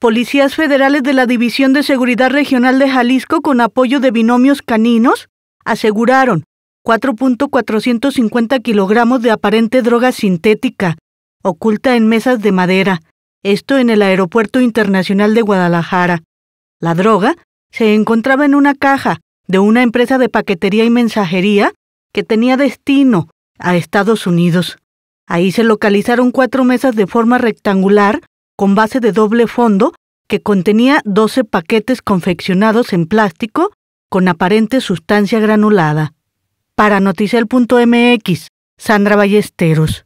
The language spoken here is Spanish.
Policías federales de la División de Seguridad Regional de Jalisco, con apoyo de binomios caninos, aseguraron 4.450 kilogramos de aparente droga sintética, oculta en mesas de madera, esto en el Aeropuerto Internacional de Guadalajara. La droga se encontraba en una caja de una empresa de paquetería y mensajería que tenía destino a Estados Unidos. Ahí se localizaron cuatro mesas de forma rectangular con base de doble fondo que contenía 12 paquetes confeccionados en plástico con aparente sustancia granulada. Para Noticel.mx, Sandra Ballesteros.